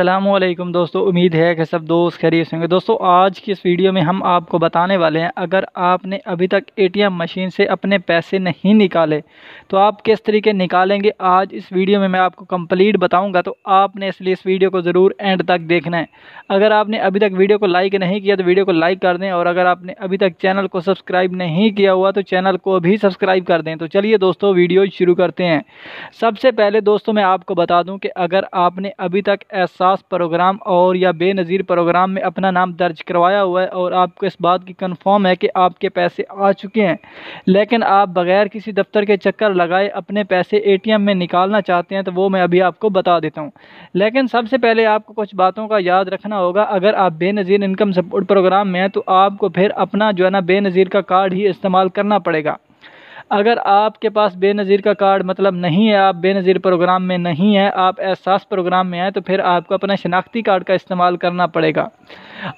असलम दोस्तों उम्मीद है कि सब दोस्त खैरियत होंगे दोस्तों आज की इस वीडियो में हम आपको बताने वाले हैं अगर आपने अभी तक एटीएम मशीन से अपने पैसे नहीं निकाले तो आप किस तरीके निकालेंगे आज इस वीडियो में मैं आपको कंप्लीट बताऊंगा तो आपने इसलिए इस वीडियो को ज़रूर एंड तक देखना है अगर आपने अभी तक वीडियो को लाइक नहीं किया तो वीडियो को लाइक कर दें और अगर आपने अभी तक चैनल को सब्सक्राइब नहीं किया हुआ तो चैनल को भी सब्सक्राइब कर दें तो चलिए दोस्तों वीडियो शुरू करते हैं सबसे पहले दोस्तों मैं आपको बता दूँ कि अगर आपने अभी तक ऐसा ख़ास प्रोग्राम और या बेनज़ीर प्रोग्राम में अपना नाम दर्ज करवाया हुआ है और आपको इस बात की कन्फर्म है कि आपके पैसे आ चुके हैं लेकिन आप बग़ैर किसी दफ्तर के चक्कर लगाए अपने पैसे एम में निकालना चाहते हैं तो वो मैं अभी आपको बता देता हूँ लेकिन सबसे पहले आपको कुछ बातों का याद रखना होगा अगर आप बेनज़ीर इनकम सपोर्ट प्रोग्राम में हैं तो आपको फिर अपना जो है ना बेनज़ीर का कार्ड ही इस्तेमाल करना पड़ेगा अगर आपके पास बेनज़ीर का कार्ड मतलब नहीं है आप बेनज़ीर प्रोग्राम में नहीं है आप एहसास प्रोग्राम में हैं तो फिर आपको अपना शनाख्ती कार्ड का इस्तेमाल करना पड़ेगा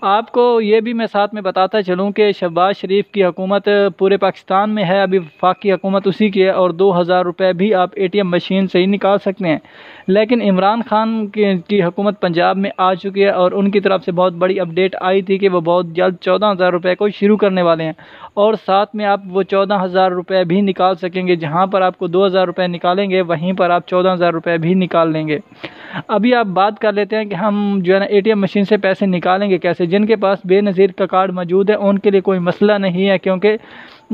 आपको ये भी मैं साथ में बताता चलूँ कि शहबाज शरीफ की हुकूमत पूरे पाकिस्तान में है अभी वफाकी हुकूमत उसी की है और दो हज़ार रुपये भी आप ए टी एम मशीन से ही निकाल सकते हैं लेकिन इमरान खान की हकूमत पंजाब में आ चुकी है और उनकी तरफ से बहुत बड़ी अपडेट आई थी कि वो बहुत जल्द चौदह हज़ार रुपये को शुरू करने वाले हैं और साथ में आप वो चौदह हज़ार रुपये भी नहीं निकाल सकेंगे जहाँ पर आपको दो हज़ार रुपये निकालेंगे वहीं पर आप चौदह हज़ार रुपये भी निकाल लेंगे अभी आप बात कर लेते हैं कि हम जो है ना एम मशीन से पैसे निकालेंगे कैसे जिनके पास बेनज़ीर का कार्ड मौजूद है उनके लिए कोई मसला नहीं है क्योंकि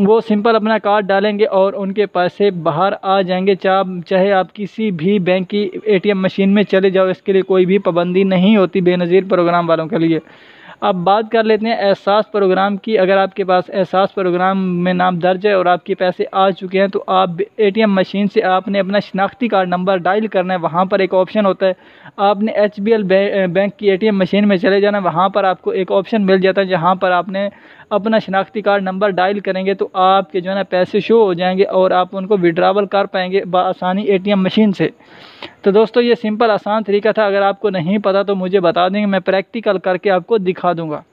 वो सिंपल अपना कार्ड डालेंगे और उनके पैसे बाहर आ जाएंगे चाहे चाहे आप किसी भी बैंक की एटीएम मशीन में चले जाओ इसके लिए कोई भी पाबंदी नहीं होती बेनज़ीर प्रोग्राम वालों के लिए अब बात कर लेते हैं एहसास प्रोग्राम की अगर आपके पास एहसास प्रोग्राम में नाम दर्ज है और आपके पैसे आ चुके हैं तो आप एटीएम मशीन से आपने अपना शनाख्ती कार्ड नंबर डायल करना है वहाँ पर एक ऑप्शन होता है आपने एच बी एल बैंक की ए टी एम मशीन में चले जाना वहाँ पर आपको एक ऑप्शन मिल जाता है जहाँ पर आपने अपना शनाख्ती कार्ड नंबर डायल करेंगे तो आपके जो है ना पैसे शो हो जाएंगे और आप उनको विड्रावल कर पाएंगे बसानी ए टी मशीन से तो दोस्तों ये सिंपल आसान तरीका था अगर आपको नहीं पता तो मुझे बता देंगे मैं प्रैक्टिकल करके आपको दिखा दूँगा